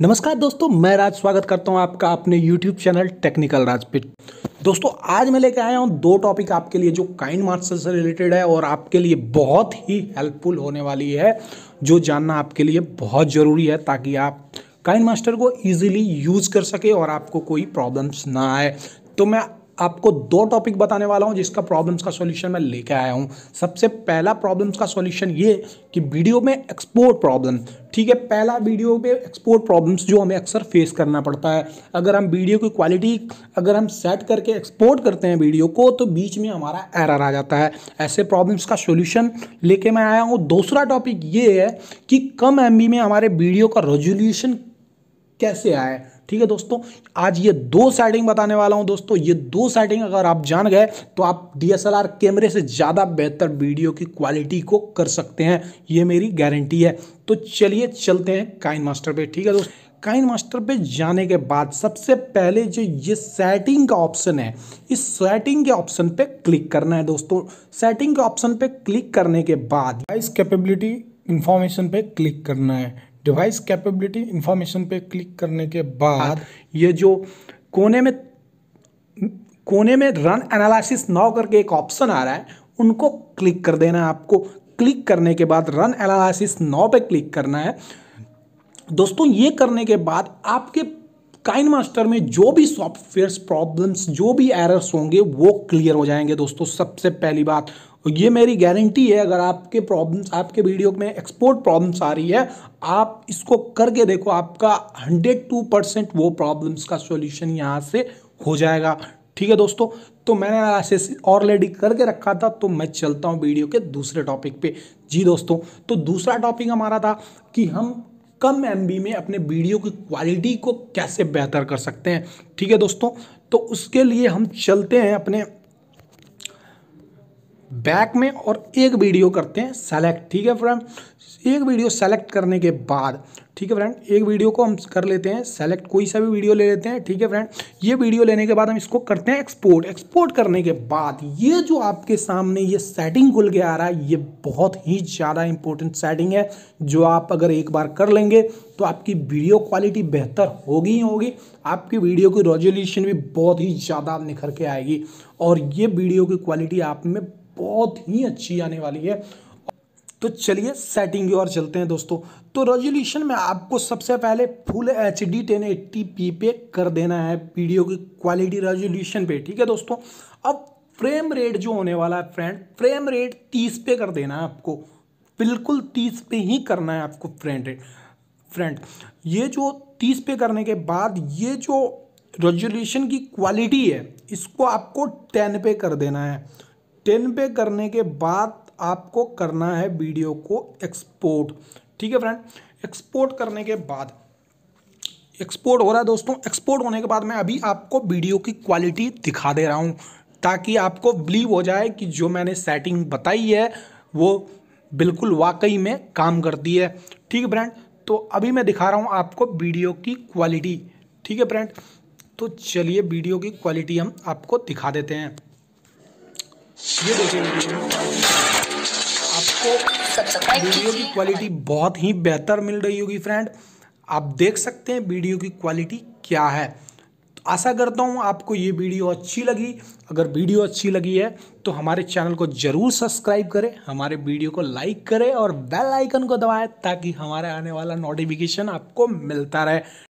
नमस्कार दोस्तों मैं राज स्वागत करता हूं आपका अपने YouTube चैनल टेक्निकल राज पे दोस्तों आज मैं लेकर आया हूं दो टॉपिक आपके लिए जो काइंड मार्क्स से रिलेटेड है और आपके लिए बहुत ही हेल्पफुल होने वाली है जो जानना आपके लिए बहुत ज़रूरी है ताकि आप काइंड मास्टर को ईजिली यूज़ कर सके और आपको कोई प्रॉब्लम्स ना आए तो मैं आपको दो टॉपिक बताने वाला हूँ जिसका प्रॉब्लम्स का सॉल्यूशन मैं लेके आया हूँ सबसे पहला प्रॉब्लम्स का सॉल्यूशन ये कि वीडियो में एक्सपोर्ट प्रॉब्लम ठीक है पहला वीडियो पे एक्सपोर्ट प्रॉब्लम्स जो हमें अक्सर फेस करना पड़ता है अगर हम वीडियो की क्वालिटी अगर हम सेट करके एक्सपोर्ट करते हैं वीडियो को तो बीच में हमारा एरर आ जाता है ऐसे प्रॉब्लम्स का सोल्यूशन लेके मैं आया हूँ दूसरा टॉपिक ये है कि कम एम में हमारे वीडियो का रेजोल्यूशन कैसे आए ठीक है दोस्तों आज ये दो सेटिंग बताने वाला हूं दोस्तों ये दो सेटिंग अगर आप जान गए तो आप डीएसएलआर कैमरे से ज़्यादा बेहतर वीडियो की क्वालिटी को कर सकते हैं ये मेरी गारंटी है तो चलिए चलते हैं काइन मास्टर पे ठीक है दोस्तों काइन मास्टर पे जाने के बाद सबसे पहले जो ये सेटिंग का ऑप्शन है इस सेटिंग के ऑप्शन पे क्लिक करना है दोस्तों सेटिंग के ऑप्शन पे क्लिक करने के बाद इस कैपेबिलिटी इन्फॉर्मेशन पे क्लिक करना है डिवाइस कैपेबिलिटी इंफॉर्मेशन पे क्लिक करने के हाँ। बाद ये जो कोने में कोने में रन एनालिसिस नाउ करके एक ऑप्शन आ रहा है उनको क्लिक कर देना है आपको क्लिक करने के बाद रन एनालिसिस नाउ पे क्लिक करना है दोस्तों ये करने के बाद आपके काइन मास्टर में जो भी सॉफ्टवेयर प्रॉब्लम्स जो भी एरर्स होंगे वो क्लियर हो जाएंगे दोस्तों सबसे पहली बात तो ये मेरी गारंटी है अगर आपके प्रॉब्लम्स आपके वीडियो में एक्सपोर्ट प्रॉब्लम्स आ रही है आप इसको करके देखो आपका हंड्रेड टू परसेंट वो प्रॉब्लम्स का सोल्यूशन यहाँ से हो जाएगा ठीक है दोस्तों तो मैंने ऐसे ऑलरेडी करके रखा था तो मैं चलता हूँ वीडियो के दूसरे टॉपिक पे जी दोस्तों तो दूसरा टॉपिक हमारा था कि हम कम एम में अपने वीडियो की क्वालिटी को कैसे बेहतर कर सकते हैं ठीक है दोस्तों तो उसके लिए हम चलते हैं अपने बैक में और एक वीडियो करते हैं सेलेक्ट ठीक है फ्रेंड एक वीडियो सेलेक्ट करने के बाद ठीक है फ्रेंड एक वीडियो को हम कर लेते हैं सेलेक्ट कोई सा भी वीडियो ले लेते हैं ठीक है फ्रेंड ये वीडियो लेने के बाद हम इसको करते हैं एक्सपोर्ट एक्सपोर्ट करने के बाद ये जो आपके सामने ये सेटिंग खुल के आ रहा है ये बहुत ही ज़्यादा इंपॉर्टेंट सेटिंग है जो आप अगर एक बार कर लेंगे तो आपकी वीडियो क्वालिटी बेहतर होगी ही होगी आपकी वीडियो की रेजोल्यूशन भी बहुत ही ज़्यादा निखर के आएगी और ये वीडियो की क्वालिटी आप में बहुत ही अच्छी आने वाली है तो चलिए सेटिंग की ओर चलते हैं दोस्तों तो रेजोल्यूशन में आपको सबसे पहले full H D ten eighty P पे कर देना है वीडियो की क्वालिटी रेजोल्यूशन पे ठीक है दोस्तों अब फ्रेम रेट जो होने वाला है फ्रेंड फ्रेम रेट तीस पे कर देना है आपको बिल्कुल तीस पे ही करना है आपको फ्रेंड रेट फ्रेंड ये जो तीस पे करने के बाद ये जो रेजोल्यूशन की क्वालिटी है इसको आपको टेन पे कर देना है टेन पे करने के बाद आपको करना है वीडियो को एक्सपोर्ट ठीक है फ्रेंड एक्सपोर्ट करने के बाद एक्सपोर्ट हो रहा है दोस्तों एक्सपोर्ट होने के बाद मैं अभी आपको वीडियो की क्वालिटी दिखा दे रहा हूँ ताकि आपको बिलीव हो जाए कि जो मैंने सेटिंग बताई है वो बिल्कुल वाकई में काम करती है ठीक है फ्रेंड तो अभी मैं दिखा रहा हूँ आपको वीडियो की क्वालिटी ठीक है फ्रेंड तो चलिए वीडियो की क्वालिटी हम आपको दिखा देते हैं ये देखिए आपको वीडियो की क्वालिटी बहुत ही बेहतर मिल रही होगी फ्रेंड आप देख सकते हैं वीडियो की क्वालिटी क्या है तो आशा करता हूँ आपको ये वीडियो अच्छी लगी अगर वीडियो अच्छी लगी है तो हमारे चैनल को ज़रूर सब्सक्राइब करें हमारे वीडियो को लाइक करें और बेल आइकन को दबाएं ताकि हमारे आने वाला नोटिफिकेशन आपको मिलता रहे